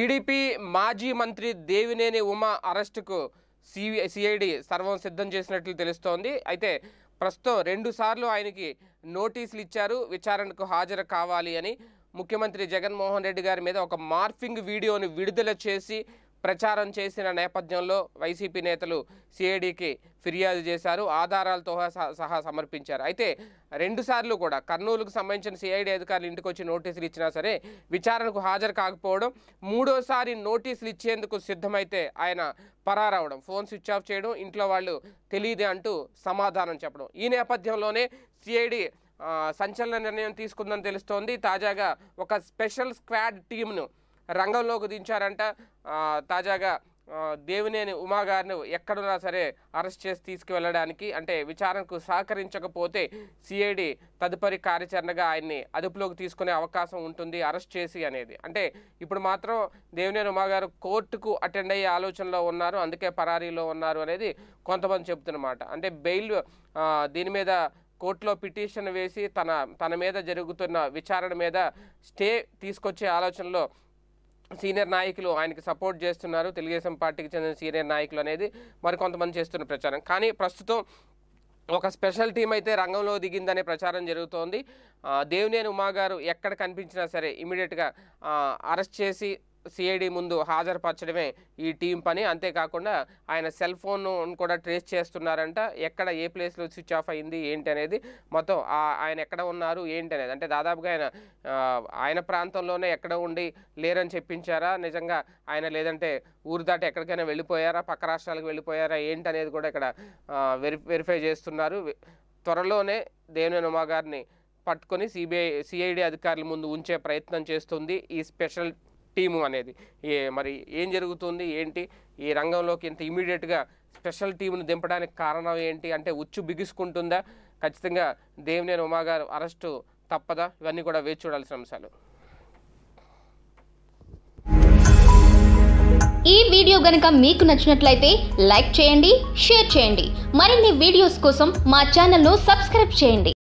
TDP మాజీ మంత్రి దేవినేని ఉమ అరెస్టుకు సివి సిఐడి సర్వం సిద్ధం చేసినట్లు తెలుస్తోంది అయితే ప్రస్తుతం రెండుసార్లు ఆయనకి నోటీసులు ఇచ్చారు విచారణకు హాజరు కావాలి అని ముఖ్యమంత్రి జగన్మోహన్ రెడ్డి గారి మీద ఒక మార్ఫింగ్ వీడియోని విడుదల చేసి ప్రచారం చేసిన నేపథ్యంలో వైసీపీ నేతలు సిఐడికి ఫిర్యాదు చేశారు ఆధారాలతో సహా సమర్పించారు అయితే రెండుసార్లు కూడా కర్నూలుకు సంబంధించిన సిఐడి అధికారులు ఇంటికి వచ్చి నోటీసులు ఇచ్చినా సరే విచారణకు హాజరు కాకపోవడం మూడోసారి నోటీసులు ఇచ్చేందుకు సిద్ధమైతే ఆయన పరారవడం ఫోన్ స్విచ్ ఆఫ్ చేయడం ఇంట్లో వాళ్ళు తెలియదే అంటూ సమాధానం చెప్పడం ఈ నేపథ్యంలోనే సిఐడి సంచలన నిర్ణయం తీసుకుందని తెలుస్తోంది తాజాగా ఒక స్పెషల్ స్క్వాడ్ టీంను రంగంలోకి దించారంట తాజాగా దేవినేని ఉమాగారిని ఎక్కడున్నా సరే అరెస్ట్ చేసి తీసుకువెళ్ళడానికి అంటే విచారణకు సహకరించకపోతే సిఐడి తదుపరి కార్యాచరణగా ఆయన్ని అదుపులోకి తీసుకునే అవకాశం ఉంటుంది అరెస్ట్ చేసి అనేది అంటే ఇప్పుడు మాత్రం దేవినేని ఉమాగారు కోర్టుకు అటెండ్ అయ్యే ఆలోచనలో ఉన్నారు అందుకే పరారీలో ఉన్నారు అనేది కొంతమంది చెబుతున్నమాట అంటే బెయిల్ దీని మీద కోర్టులో పిటిషన్ వేసి తన తన మీద జరుగుతున్న విచారణ మీద స్టే తీసుకొచ్చే ఆలోచనలో సీనియర్ నాయకులు ఆయనకి సపోర్ట్ చేస్తున్నారు తెలుగుదేశం పార్టీకి చెందిన సీనియర్ నాయకులు అనేది మరికొంతమంది చేస్తున్న ప్రచారం కానీ ప్రస్తుతం ఒక స్పెషల్ టీం అయితే రంగంలో దిగిందనే ప్రచారం జరుగుతోంది దేవినేని ఉమా గారు ఎక్కడ కనిపించినా సరే ఇమీడియట్గా అరెస్ట్ చేసి సిఐడి ముందు హాజరుపరచడమే ఈ టీం పని అంతేకాకుండా ఆయన సెల్ ఫోన్ను కూడా ట్రేస్ చేస్తున్నారంట ఎక్కడ ఏ ప్లేస్లో స్విచ్ ఆఫ్ అయింది ఏంటి అనేది మొత్తం ఆయన ఎక్కడ ఉన్నారు ఏంటి అనేది అంటే దాదాపుగా ఆయన ఆయన ప్రాంతంలోనే ఎక్కడ ఉండి లేరని చెప్పించారా నిజంగా ఆయన లేదంటే ఊరు దాటి ఎక్కడికైనా వెళ్ళిపోయారా పక్క రాష్ట్రాలకు వెళ్ళిపోయారా ఏంటి అనేది కూడా ఇక్కడ వెరి వెరిఫై చేస్తున్నారు త్వరలోనే దేవినేని ఉమా గారిని పట్టుకొని సిబిఐ సిఐడి అధికారుల ముందు ఉంచే ప్రయత్నం చేస్తుంది ఈ స్పెషల్ టీము అనేది మరి ఏం జరుగుతుంది ఏంటి ఈ రంగంలోకి ఇంత ఇమీడియట్గా స్పెషల్ టీమును దింపడానికి కారణం ఏంటి అంటే ఉచ్చు బిగుసుకుంటుందా ఖచ్చితంగా దేవినేని ఉమాగారు అరెస్టు తప్పదా ఇవన్నీ కూడా వేచి చూడాల్సిన అంశాలు ఈ వీడియో గనక మీకు నచ్చినట్లయితే లైక్ చేయండి షేర్ చేయండి మరిన్ని వీడియోస్ కోసం మా ఛానల్ను సబ్స్క్రైబ్ చేయండి